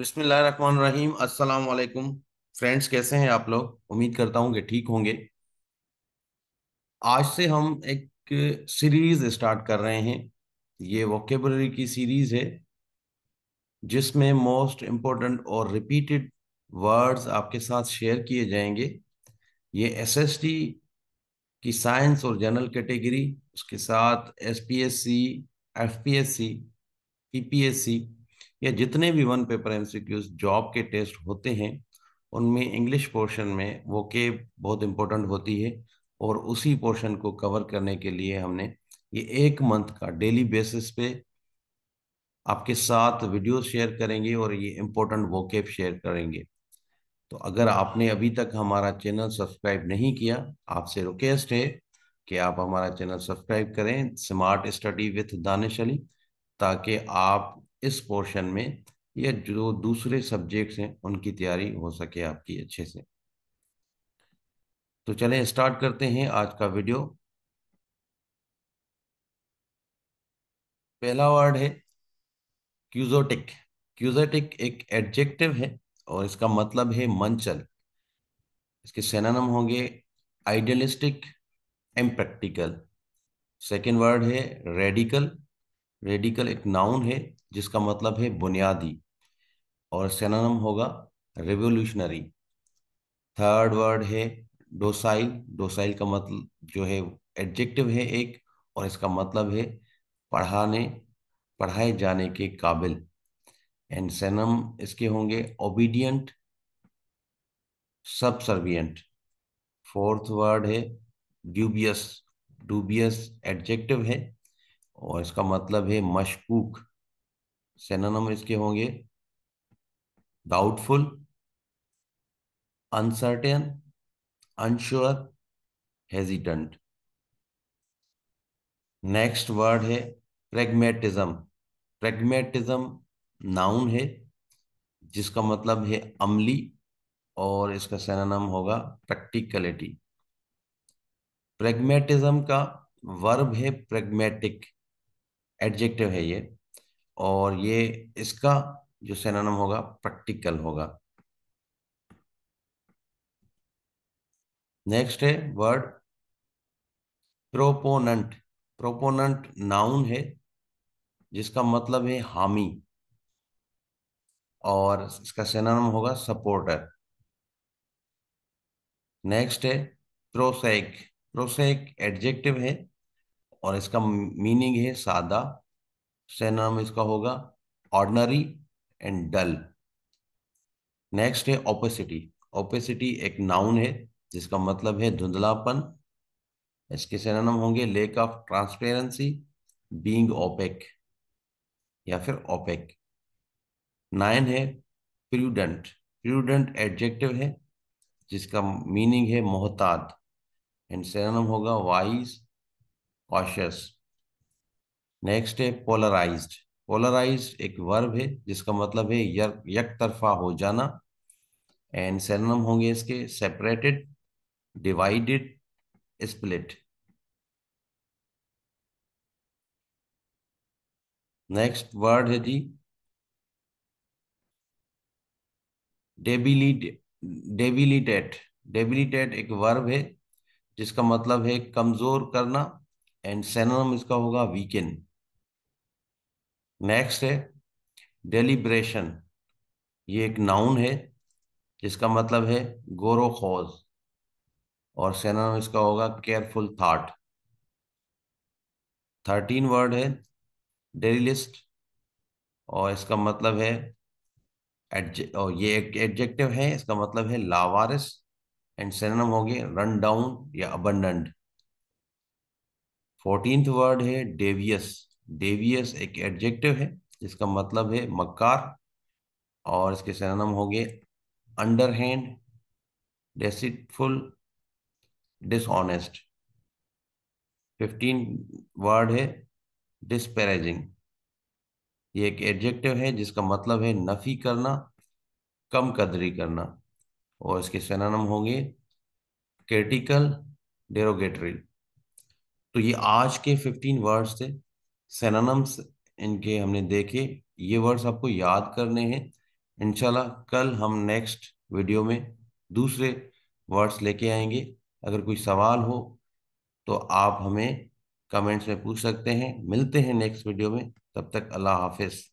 बिस्मिल्लाहिर्रहमानिर्रहीम अस्सलाम वालेकुम फ्रेंड्स कैसे हैं आप लोग उम्मीद करता हूं कि ठीक होंगे आज से हम एक सीरीज स्टार्ट कर रहे हैं ये वोकेबलरी की सीरीज है जिसमें मोस्ट इम्पोर्टेंट और रिपीटेड वर्ड्स आपके साथ शेयर किए जाएंगे ये एसएसटी की साइंस और जनरल कैटेगरी उसके साथ एसपीएससी एफपीएससी पीपीएससी या जितने भी वन पेपर एमसीक्यूज जॉब के टेस्ट होते हैं उनमें इंग्लिश पोर्शन में के बहुत इम्पोर्टेंट होती है और उसी पोर्शन को कवर करने के लिए हमने ये एक मंथ का डेली बेसिस पे आपके साथ वीडियो शेयर करेंगे और ये इम्पोर्टेंट वोकेब शेयर करेंगे तो अगर आपने अभी तक हमारा चैनल सब्सक्राइब नहीं किया आपसे रिक्वेस्ट है कि आप हमारा चैनल सब्सक्राइब करें smart study with Danish Ali ताकि आप इस पोर्शन में या जो दूसरे सब्जेक्ट्स हैं उनकी तैयारी हो सके आपकी अच्छे से तो चलें स्टार्ट करते हैं आज का वीडियो पहला वर्ड है क्यूजोटिक क्यूजोटिक एक एडजेक्टिव है और इसका मतलब है मंचल इसके सेनानम होंगे idealistic and practical second word है रेडिकल रेडिकल एक नाउन है जिसका मतलब है बुनियादी और सेनानम होगा रिवोल्यूशनरी थर्ड वर्ड है डोसाइल डोसाइल का मतलब जो है एडजेक्टिव है एक और इसका मतलब है पढ़ाने पढ़ाए जाने के काबिल एंड सेनम इसके होंगे ओबीडियंट सबसर्वियंट फोर्थ वर्ड है ड्यूबियस ड्यूबियस एडजेक्टिव है और इसका मतलब है मशकूक सेनोनम इसके होंगे doubtful uncertain unsure hesitant next word है प्रेगमेटिज्म प्रेगमेटिज्म नाउन है जिसका मतलब है अमली और इसका सेनानाम होगा प्रैक्टिकलिटी प्रेगमेटिज्म का वर्ब है प्रेगमेटिक एडजेक्टिव है ये और ये इसका जो सेनानम होगा प्रैक्टिकल होगा नेक्स्ट है वर्ड प्रोपोनेंट प्रोपोनेंट नाउन है जिसका मतलब है हामी और इसका सेनानम होगा सपोर्टर नेक्स्ट है प्रोसेक प्रोसेक एडजेक्टिव है और इसका मीनिंग है सादा सही नाम इसका होगा ऑर्डनरी एंड डल नेक्स्ट है ओपेसिटी ओपेसिटी एक नाउन है जिसका मतलब है धुंधलापन इसके सिनोनिम होंगे lack of transparency being opaque या फिर ओपेक नाइन है प्रूडेंट प्रूडेंट एडजेक्टिव है जिसका मीनिंग है मोहताद एंड सिनोनिम होगा वाइज कॉशियस नेक्स्ट है पोलराइज्ड पोलराइज्ड एक वर्ब है जिसका मतलब है यक तरफा हो जाना एंड सैनम होंगे इसके separated divided split next word है जी डेबिलिटेट डेबिलिटेट डेबिलिटेट एक वर्ब है जिसका मतलब है कमजोर करना एंड सैनम इसका होगा वीकेंड नेक्स्ट है डेलीब्रेशन ये एक नाउन है जिसका मतलब है गोरो खोज और सेना इसका होगा केयरफुल थाट थर्टीन वर्ड है डेली लिस्ट और इसका मतलब है और ये एक एडजेक्टिव है इसका मतलब है लावारिस एंड सेनम हो गए रन डाउन या अबंड फोर्टीन वर्ड है डेवियस डेवियस एक एडजेक्टिव है जिसका मतलब है मक्कार और इसके सैनम हो गए hand deceitful dishonest fifteen word है डिस्पेरेजिंग ये एक एडजेक्टिव है जिसका मतलब है नफी करना कम कदरी करना और इसके सैनम होंगे क्रिटिकल डेरोगेटरी तो ये आज के फिफ्टीन वर्ड्स थे सेनानम्स इनके हमने देखे ये वर्ड्स आपको याद करने हैं इनशाला कल हम नेक्स्ट वीडियो में दूसरे वर्ड्स लेके आएंगे अगर कोई सवाल हो तो आप हमें कमेंट्स में पूछ सकते हैं मिलते हैं नेक्स्ट वीडियो में तब तक अल्लाह हाफिज़